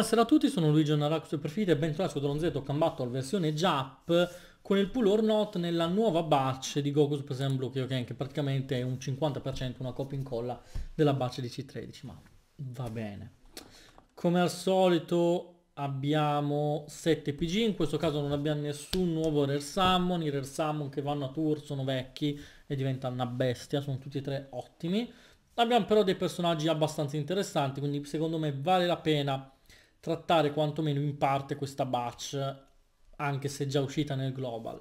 Buonasera a tutti, sono Luigi Annarax Superfit e bentornati su Dron Z al versione Jap con il pull or not nella nuova batch di Goku Super Saiyan Blue Kyoken che praticamente è un 50% una copia e incolla della batch di C13 ma va bene come al solito abbiamo 7 PG in questo caso non abbiamo nessun nuovo Rare Summon i Rare Summon che vanno a tour sono vecchi e diventano una bestia sono tutti e tre ottimi abbiamo però dei personaggi abbastanza interessanti quindi secondo me vale la pena trattare quantomeno in parte questa batch, anche se già uscita nel global.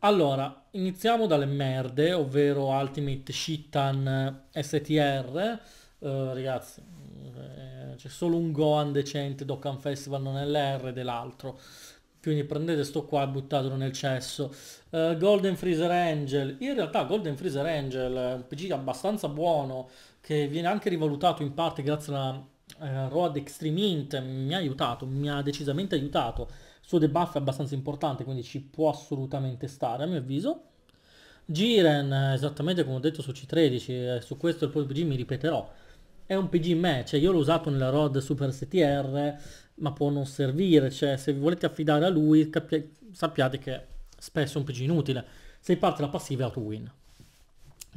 Allora, iniziamo dalle merde, ovvero Ultimate Shitan STR. Eh, ragazzi, eh, c'è solo un Gohan decente, Dokkan Festival non è l'R dell'altro. Quindi prendete sto qua e buttatelo nel cesso. Eh, Golden Freezer Angel. In realtà Golden Freezer Angel è un PG abbastanza buono, che viene anche rivalutato in parte grazie alla eh, Road Extreme Int mi ha aiutato, mi ha decisamente aiutato. Il suo debuff è abbastanza importante, quindi ci può assolutamente stare a mio avviso. Jiren, eh, esattamente come ho detto su C13, eh, su questo il PG mi ripeterò, è un PG me, cioè io l'ho usato nella Rod Super STR, ma può non servire, cioè se vi volete affidare a lui sappiate che spesso è un PG inutile. Se parte la passiva è auto win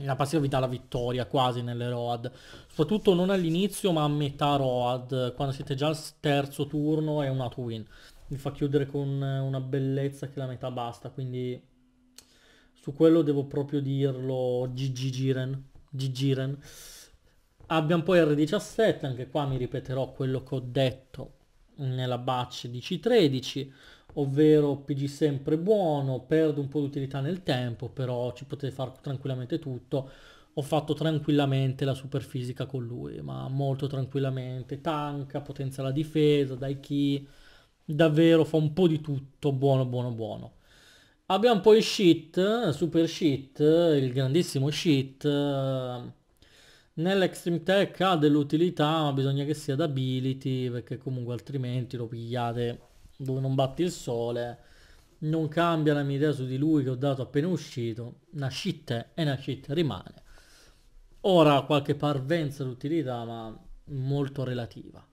la passiva vi dà la vittoria quasi nelle Road, soprattutto non all'inizio ma a metà Road, quando siete già al terzo turno è una to win. Mi fa chiudere con una bellezza che la metà basta, quindi su quello devo proprio dirlo GG Giren. Gigiren. Abbiamo poi R17, anche qua mi ripeterò quello che ho detto nella batch di C13 ovvero PG sempre buono, perdo un po' di utilità nel tempo, però ci potete fare tranquillamente tutto. Ho fatto tranquillamente la super fisica con lui, ma molto tranquillamente. Tanca, potenza la difesa, dai chi, davvero fa un po' di tutto, buono, buono, buono. Abbiamo poi Shit, Super Shit, il grandissimo Shit. Nell'Extreme Tech ha dell'utilità, ma bisogna che sia da ability, perché comunque altrimenti lo pigliate dove non batte il sole, non cambia la mia idea su di lui che ho dato appena uscito, Nascit e Nascit rimane. Ora qualche parvenza d'utilità ma molto relativa.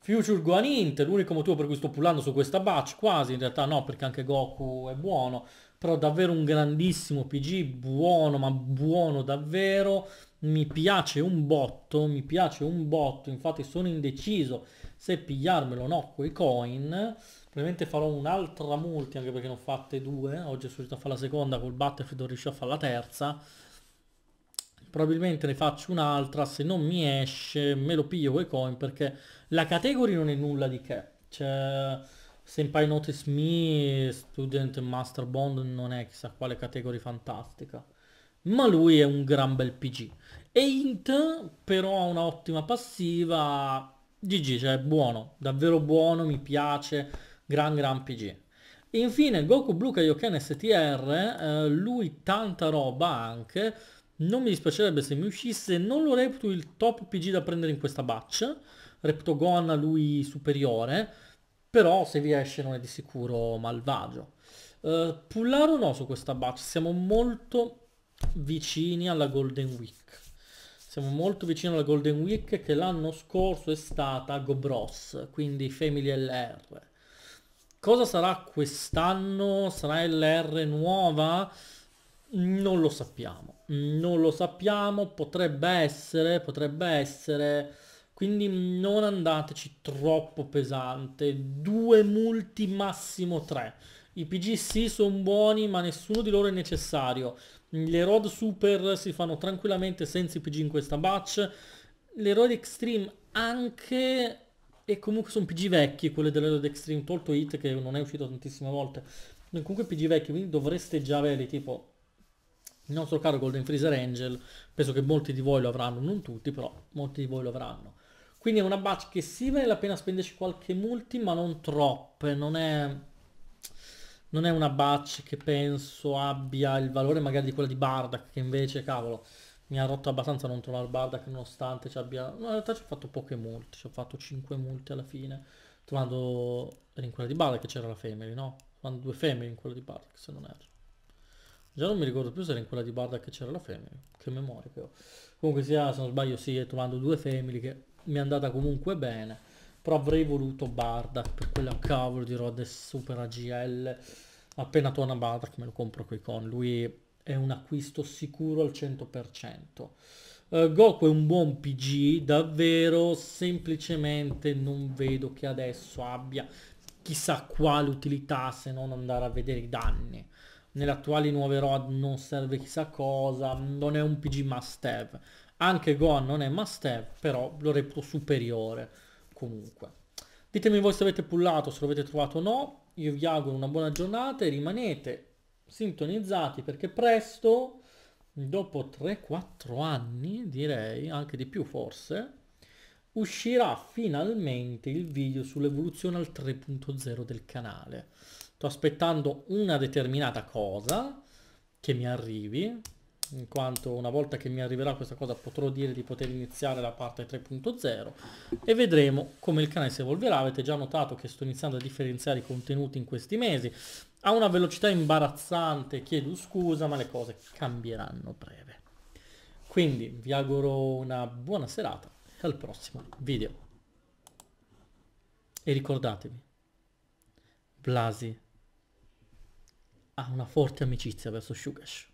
Future Guanint, l'unico motivo per cui sto pullando su questa batch, quasi in realtà no perché anche Goku è buono, però davvero un grandissimo PG, buono ma buono davvero, mi piace un botto, mi piace un botto, infatti sono indeciso se pigliarmelo o no quei coin, probabilmente farò un'altra multi anche perché ne ho fatte due, oggi sono riuscito a fare la seconda col Battlefield, non riuscito a fare la terza, probabilmente ne faccio un'altra, se non mi esce me lo piglio quei coin perché la categoria non è nulla di che, cioè Senpai Notice Me, Student Master Bond non è chissà quale categoria fantastica ma lui è un gran bel PG. E Int però ha un'ottima passiva, GG, cioè è buono, davvero buono, mi piace, gran gran PG. infine Goku Blue Kaioken STR, eh, lui tanta roba anche, non mi dispiacerebbe se mi uscisse, non lo reputo il top PG da prendere in questa batch, reputo Gon a lui superiore, però se vi esce non è di sicuro malvagio. Uh, pullaro no su questa batch, siamo molto vicini alla Golden Week. Siamo molto vicini alla Golden Week che l'anno scorso è stata GoBros, quindi Family LR. Cosa sarà quest'anno? Sarà LR nuova? Non lo sappiamo, non lo sappiamo, potrebbe essere, potrebbe essere, quindi non andateci troppo pesante, due multi massimo tre. I PGC sono buoni ma nessuno di loro è necessario. Le Road Super si fanno tranquillamente senza i PG in questa batch. Le Road Extreme anche... E comunque sono PG vecchi, quelle delle Road Extreme, tolto Hit che non è uscito tantissime volte. Comunque PG vecchi, quindi dovreste già avere tipo il nostro caro Golden Freezer Angel, penso che molti di voi lo avranno, non tutti, però molti di voi lo avranno. Quindi è una batch che sì vale la pena spenderci qualche multi, ma non troppe, non è non è una batch che penso abbia il valore magari di quella di Bardak, che invece, cavolo, mi ha rotto abbastanza non trovare Bardak nonostante ci abbia... No, in realtà ci ho fatto poche multe, ci ho fatto 5 multe alla fine, trovando era in quella di Bardak c'era la Femeri, no? Trovando due Femeri in quella di Bardak, se non erro. Già non mi ricordo più se era in quella di Bardak che c'era la Femeri, che memoria che ho. Comunque sia, se non sbaglio, sì, trovando due Femeri che mi è andata comunque bene però avrei voluto Bardak per quella cavolo di Rod Super AGL. Appena torna Bardak me lo compro qui con. Lui è un acquisto sicuro al 100%. Uh, eh, Goku è un buon PG, davvero, semplicemente non vedo che adesso abbia chissà quale utilità se non andare a vedere i danni. Nelle attuali nuove ROD non serve chissà cosa, non è un PG must have. Anche Gohan non è must have, però lo reputo superiore comunque. Ditemi voi se avete pullato, se lo avete trovato o no. Io vi auguro una buona giornata e rimanete sintonizzati perché presto, dopo 3-4 anni direi, anche di più forse, uscirà finalmente il video sull'evoluzione al 3.0 del canale. Sto aspettando una determinata cosa che mi arrivi, in quanto una volta che mi arriverà questa cosa potrò dire di poter iniziare la parte 3.0 e vedremo come il canale si evolverà. Avete già notato che sto iniziando a differenziare i contenuti in questi mesi. A una velocità imbarazzante, chiedo scusa, ma le cose cambieranno breve. Quindi vi auguro una buona serata e al prossimo video. E ricordatevi, Blasi ha una forte amicizia verso Shugash.